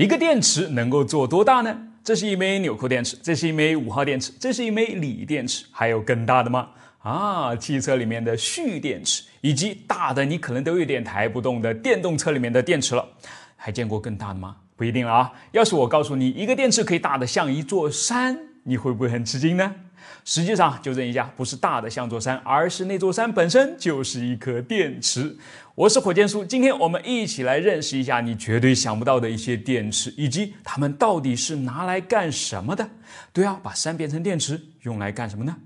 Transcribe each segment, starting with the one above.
一个电池能够做多大呢？这是一枚纽扣电池，这是一枚五号电池，这是一枚锂电池，还有更大的吗？啊，汽车里面的蓄电池，以及大的你可能都有点抬不动的电动车里面的电池了，还见过更大的吗？不一定了啊。要是我告诉你一个电池可以大的像一座山，你会不会很吃惊呢？实际上，纠正一下，不是大的像座山，而是那座山本身就是一颗电池。我是火箭叔，今天我们一起来认识一下你绝对想不到的一些电池，以及它们到底是拿来干什么的。对啊，把山变成电池，用来干什么呢？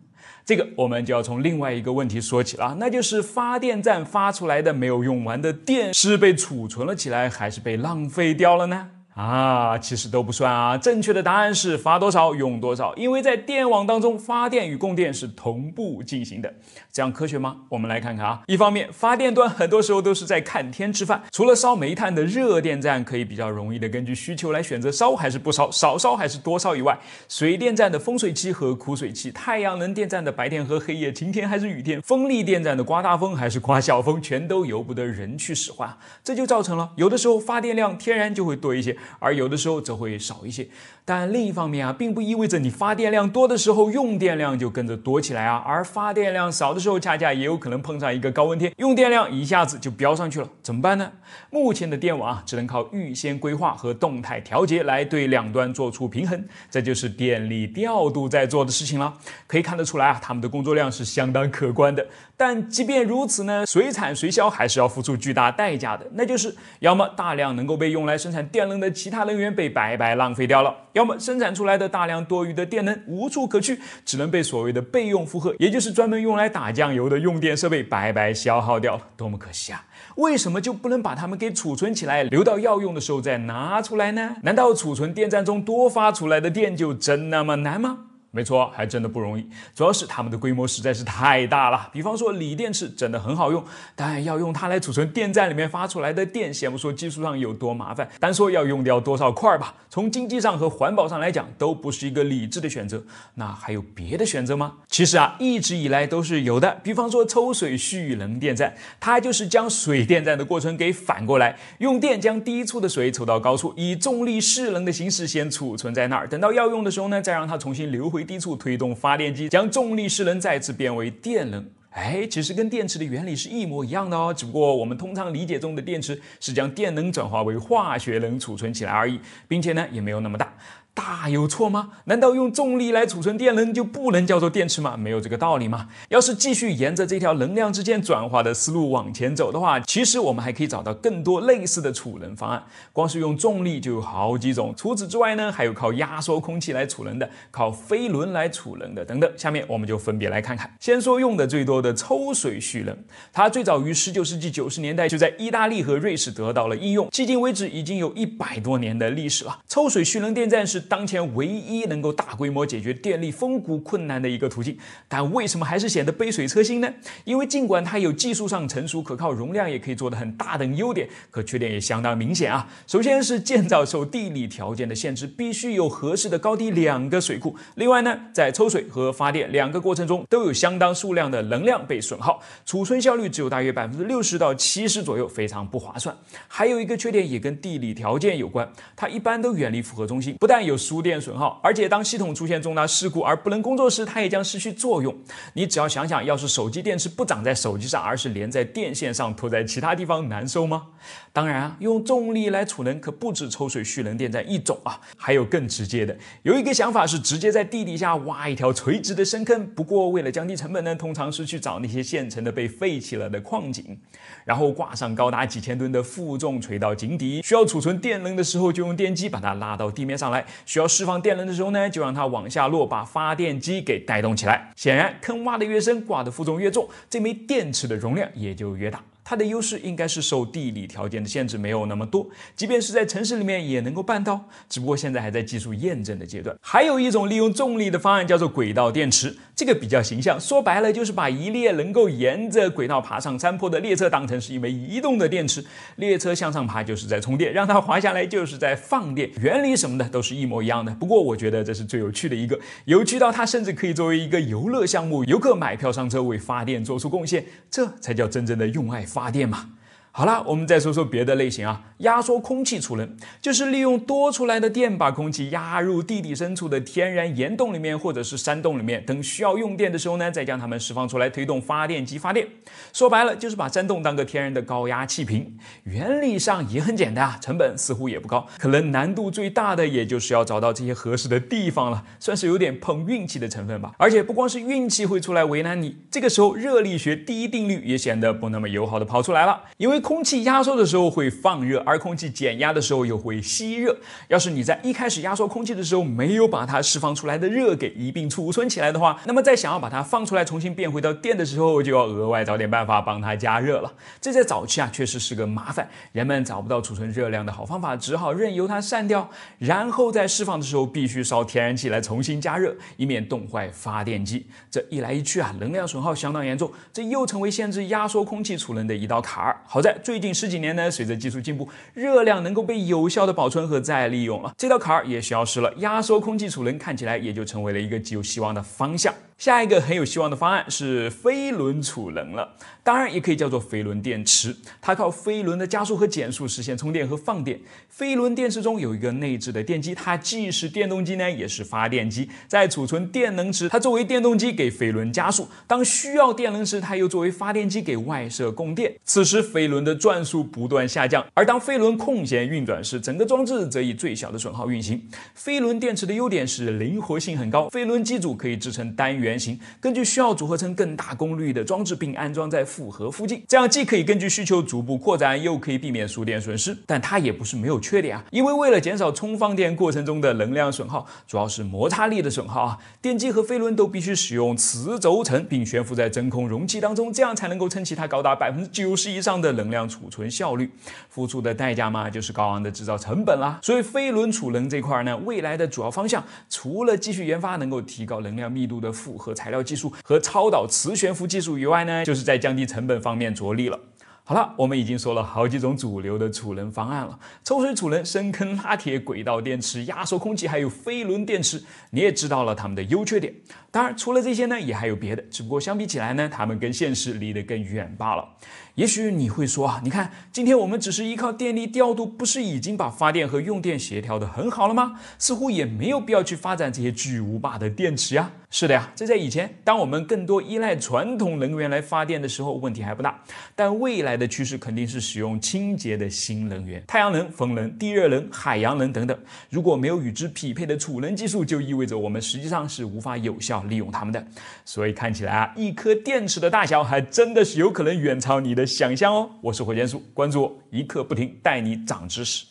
这个我们就要从另外一个问题说起了那就是发电站发出来的没有用完的电是被储存了起来，还是被浪费掉了呢？啊，其实都不算啊。正确的答案是发多少用多少，因为在电网当中发电与供电是同步进行的。这样科学吗？我们来看看啊。一方面，发电端很多时候都是在看天吃饭，除了烧煤炭的热电站可以比较容易的根据需求来选择烧还是不烧，少烧还是多烧以外，水电站的丰水期和枯水期，太阳能电站的白天和黑夜，晴天还是雨天，风力电站的刮大风还是刮小风，全都由不得人去使唤。这就造成了有的时候发电量天然就会多一些。而有的时候则会少一些，但另一方面啊，并不意味着你发电量多的时候用电量就跟着多起来啊，而发电量少的时候，恰恰也有可能碰上一个高温天，用电量一下子就飙上去了，怎么办呢？目前的电网啊，只能靠预先规划和动态调节来对两端做出平衡，这就是电力调度在做的事情了。可以看得出来啊，他们的工作量是相当可观的。但即便如此呢，随产随销还是要付出巨大代价的，那就是要么大量能够被用来生产电能的。其他能源被白白浪费掉了，要么生产出来的大量多余的电能无处可去，只能被所谓的备用负荷，也就是专门用来打酱油的用电设备白白消耗掉了，多么可惜啊！为什么就不能把它们给储存起来，留到要用的时候再拿出来呢？难道储存电站中多发出来的电就真那么难吗？没错，还真的不容易，主要是他们的规模实在是太大了。比方说锂电池真的很好用，但要用它来储存电站里面发出来的电，先不说技术上有多麻烦，单说要用掉多少块儿吧，从经济上和环保上来讲，都不是一个理智的选择。那还有别的选择吗？其实啊，一直以来都是有的。比方说抽水蓄能电站，它就是将水电站的过程给反过来，用电将低处的水抽到高处，以重力势能的形式先储存在那儿，等到要用的时候呢，再让它重新流回。低处推动发电机，将重力势能再次变为电能。哎，其实跟电池的原理是一模一样的哦，只不过我们通常理解中的电池是将电能转化为化学能储存起来而已，并且呢，也没有那么大。大有错吗？难道用重力来储存电能就不能叫做电池吗？没有这个道理吗？要是继续沿着这条能量之间转化的思路往前走的话，其实我们还可以找到更多类似的储能方案。光是用重力就有好几种。除此之外呢，还有靠压缩空气来储能的，靠飞轮来储能的，等等。下面我们就分别来看看。先说用的最多的抽水蓄能，它最早于十九世纪九十年代就在意大利和瑞士得到了应用，迄今为止已经有一百多年的历史了。抽水蓄能电站是。当前唯一能够大规模解决电力丰谷困难的一个途径，但为什么还是显得杯水车薪呢？因为尽管它有技术上成熟、可靠、容量也可以做得很大等优点，可缺点也相当明显啊。首先是建造受地理条件的限制，必须有合适的高低两个水库。另外呢，在抽水和发电两个过程中都有相当数量的能量被损耗，储存效率只有大约百分之六十到七十左右，非常不划算。还有一个缺点也跟地理条件有关，它一般都远离复合中心，不但有。输电损耗，而且当系统出现重大事故而不能工作时，它也将失去作用。你只要想想，要是手机电池不长在手机上，而是连在电线上，拖在其他地方，难受吗？当然，啊，用重力来储能可不止抽水蓄能电站一种啊，还有更直接的。有一个想法是直接在地底下挖一条垂直的深坑，不过为了降低成本呢，通常是去找那些现成的被废弃了的矿井，然后挂上高达几千吨的负重垂到井底，需要储存电能的时候，就用电机把它拉到地面上来。需要释放电能的时候呢，就让它往下落，把发电机给带动起来。显然，坑挖的越深，挂的负重越重，这枚电池的容量也就越大。它的优势应该是受地理条件的限制没有那么多，即便是在城市里面也能够办到，只不过现在还在技术验证的阶段。还有一种利用重力的方案叫做轨道电池，这个比较形象，说白了就是把一列能够沿着轨道爬上山坡的列车当成是一枚移动的电池，列车向上爬就是在充电，让它滑下来就是在放电，原理什么的都是一模一样的。不过我觉得这是最有趣的一个，有趣到它甚至可以作为一个游乐项目，游客买票上车为发电做出贡献，这才叫真正的用爱。发电嘛。好了，我们再说说别的类型啊。压缩空气储能就是利用多出来的电把空气压入地底深处的天然岩洞里面，或者是山洞里面。等需要用电的时候呢，再将它们释放出来，推动发电机发电。说白了就是把山洞当个天然的高压气瓶。原理上也很简单啊，成本似乎也不高。可能难度最大的也就是要找到这些合适的地方了，算是有点碰运气的成分吧。而且不光是运气会出来为难你，这个时候热力学第一定律也显得不那么友好的跑出来了，因为。空气压缩的时候会放热，而空气减压的时候又会吸热。要是你在一开始压缩空气的时候没有把它释放出来的热给一并储存起来的话，那么在想要把它放出来重新变回到电的时候，就要额外找点办法帮它加热了。这在早期啊确实是个麻烦，人们找不到储存热量的好方法，只好任由它散掉，然后在释放的时候必须烧天然气来重新加热，以免冻坏发电机。这一来一去啊，能量损耗相当严重，这又成为限制压缩空气储能的一道坎儿。好在最近十几年呢，随着技术进步，热量能够被有效的保存和再利用了，这道坎儿也消失了。压缩空气储能看起来也就成为了一个极有希望的方向。下一个很有希望的方案是飞轮储能了，当然也可以叫做飞轮电池。它靠飞轮的加速和减速实现充电和放电。飞轮电池中有一个内置的电机，它既是电动机呢，也是发电机。在储存电能时，它作为电动机给飞轮加速；当需要电能时，它又作为发电机给外设供电。此时飞轮的转速不断下降。而当飞轮空闲运转时，整个装置则以最小的损耗运行。飞轮电池的优点是灵活性很高，飞轮机组可以支撑单元。根据需要组合成更大功率的装置，并安装在负荷附近，这样既可以根据需求逐步扩展，又可以避免输电损失。但它也不是没有缺点啊，因为为了减少充放电过程中的能量损耗，主要是摩擦力的损耗啊，电机和飞轮都必须使用磁轴承，并悬浮在真空容器当中，这样才能够撑起它高达百分之九十以上的能量储存效率。付出的代价嘛，就是高昂的制造成本啦。所以飞轮储能这块呢，未来的主要方向除了继续研发能够提高能量密度的负。复合材料技术和超导磁悬浮技术以外呢，就是在降低成本方面着力了。好了，我们已经说了好几种主流的储能方案了：抽水储能、深坑拉铁轨道电池、压缩空气，还有飞轮电池。你也知道了它们的优缺点。当然，除了这些呢，也还有别的，只不过相比起来呢，它们跟现实离得更远罢了。也许你会说啊，你看今天我们只是依靠电力调度，不是已经把发电和用电协调得很好了吗？似乎也没有必要去发展这些巨无霸的电池啊。是的呀，这在以前，当我们更多依赖传统能源来发电的时候，问题还不大。但未来的趋势肯定是使用清洁的新能源，太阳能、风能、地热能、海洋能等等。如果没有与之匹配的储能技术，就意味着我们实际上是无法有效利用它们的。所以看起来啊，一颗电池的大小还真的是有可能远超你的。想象哦！我是火箭叔，关注我，一刻不停带你涨知识。